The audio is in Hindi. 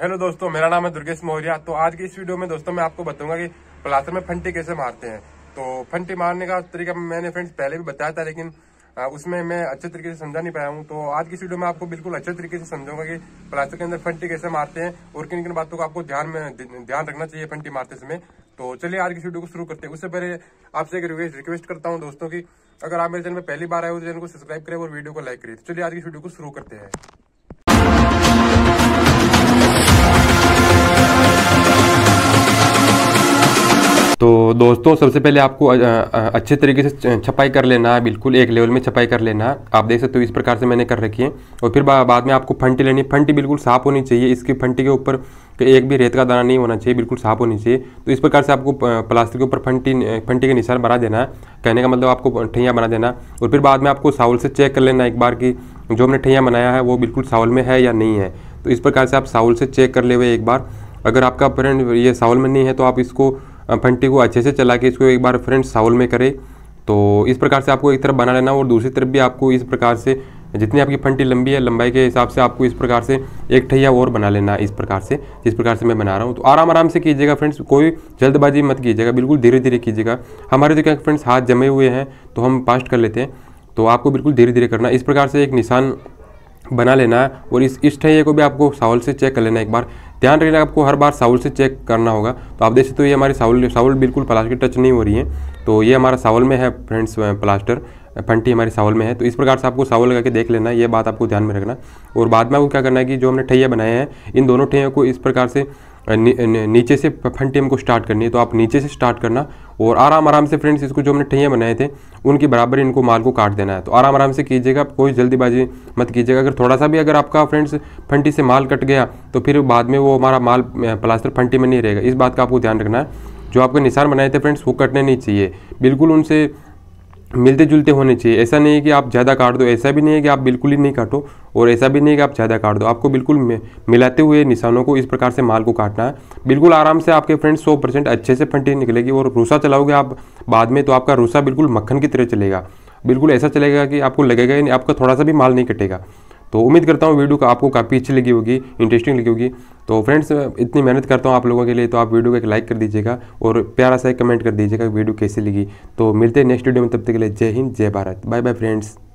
हेलो दोस्तों मेरा नाम है दुर्गेश मौर्या तो आज की इस वीडियो में दोस्तों मैं आपको बताऊंगा कि प्लास्टर में फंटी कैसे मारते हैं तो फंटी मारने का तरीका मैंने फ्रेंड्स पहले भी बताया था लेकिन उसमें मैं अच्छे तरीके से समझा नहीं पाया हूँ तो आज की इस वीडियो में आपको बिल्कुल अच्छे तरीके से समझूंगा कि प्लास्टर के अंदर फंटी कैसे मारते हैं और किन किन बातों को आपको ध्यान में ध्यान रखना चाहिए फंटी मारते समय तो चलिए आज की वीडियो को शुरू करते हैं उससे पहले आपसे एक रिक्वेस्ट रिक्वेस्ट करता हूँ दोस्तों की अगर आप मेरे चैनल में पहली बार आए हो तो चैनल को सब्सक्राइब करें और वीडियो को लाइक करें तो चलिए आज की वीडियो को शुरू करते हैं तो दोस्तों सबसे पहले आपको अच्छे तरीके से छपाई कर लेना है बिल्कुल एक लेवल में छपाई कर लेना है आप देख सकते हो इस प्रकार से मैंने कर रखी है और फिर बाद में आपको फंटी लेनी है फंटी बिल्कुल साफ होनी चाहिए इसकी फंटी के ऊपर एक भी रेत का दाना नहीं होना चाहिए बिल्कुल साफ होनी चाहिए तो इस प्रकार से आपको प्लास्टिक के ऊपर फंटी फंटी के निशान बना देना है कहने का मतलब आपको ठैया बना देना और फिर बाद में आपको साउल से चेक कर लेना एक बार कि जो हमने ठैया बनाया है वो बिल्कुल साउल में है या नहीं है तो इस प्रकार से आप साउल से चेक कर ले हुए एक बार अगर आपका फ्रेंड ये साउल में नहीं है तो आप इसको फंटी को अच्छे से चला के इसको एक बार फ्रेंड्स साउल में करें तो इस प्रकार से आपको एक तरफ बना लेना और दूसरी तरफ भी आपको इस प्रकार से जितनी आपकी फंटी लंबी है लंबाई के हिसाब से आपको इस प्रकार से एक ठैया और बना लेना इस प्रकार से जिस प्रकार से मैं बना रहा हूँ तो आराम आराम से कीजिएगा फ्रेंड्स कोई जल्दबाजी मत कीजिएगा बिल्कुल धीरे धीरे कीजिएगा हमारे जो क्या फ्रेंड्स हाथ जमे हुए हैं तो हम पास्ट कर लेते हैं तो आपको बिल्कुल धीरे धीरे करना इस प्रकार से एक निशान बना लेना है और इस इष्ठैया को भी आपको साउल से चेक कर लेना एक बार ध्यान रखना आपको हर बार साउल से चेक करना होगा तो आप देख सकते हो तो ये हमारी साउल साउल बिल्कुल प्लास्टिक टच नहीं हो रही है तो ये हमारा साउल में है फ्रेंड्स प्लास्टर फंटी हमारी सावल में है तो इस प्रकार से आपको सावल लगा के देख लेना ये बात आपको ध्यान में रखना और बाद में आपको क्या करना है कि जो हमने ठैया बनाए हैं इन दोनों ठैया को इस प्रकार से नीचे से फंटी हमको स्टार्ट करनी है तो आप नीचे से स्टार्ट करना और आराम आराम से फ्रेंड्स इसको जो हमने ठैया बनाए थे उनकी बराबर इनको माल को काट देना है तो आराम आराम से कीजिएगा कोई जल्दीबाजी मत कीजिएगा अगर थोड़ा सा भी अगर आपका फ्रेंड्स फंटी से माल कट गया तो फिर बाद में वो हमारा माल प्लास्टर फंटी में नहीं रहेगा इस बात का आपको ध्यान रखना है जो आपके निशान बनाए थे फ्रेंड्स वो कटने नहीं चाहिए बिल्कुल उनसे मिलते जुलते होने चाहिए ऐसा नहीं है कि आप ज़्यादा काट दो ऐसा भी नहीं है कि आप बिल्कुल ही नहीं काटो और ऐसा भी नहीं है कि आप ज़्यादा काट दो आपको बिल्कुल मिलाते हुए निशानों को इस प्रकार से माल को काटना है बिल्कुल आराम से आपके फ्रेंड सौ परसेंट अच्छे से फंटी निकलेगी और रूसा चलाओगे आप बाद में तो आपका रूसा बिल्कुल मक्खन की तरह चलेगा बिल्कुल ऐसा चलेगा कि आपको लगेगा ही नहीं आपका थोड़ा सा भी माल नहीं कटेगा तो उम्मीद करता हूँ वीडियो का आपको काफ़ी अच्छी लगी होगी इंटरेस्टिंग लगी होगी तो फ्रेंड्स इतनी मेहनत करता हूँ आप लोगों के लिए तो आप वीडियो को एक लाइक कर दीजिएगा और प्यारा सा एक कमेंट कर दीजिएगा वीडियो कैसी लगी तो मिलते हैं नेक्स्ट वीडियो में तब तक के लिए जय हिंद जय भारत बाय बाय फ्रेंड्स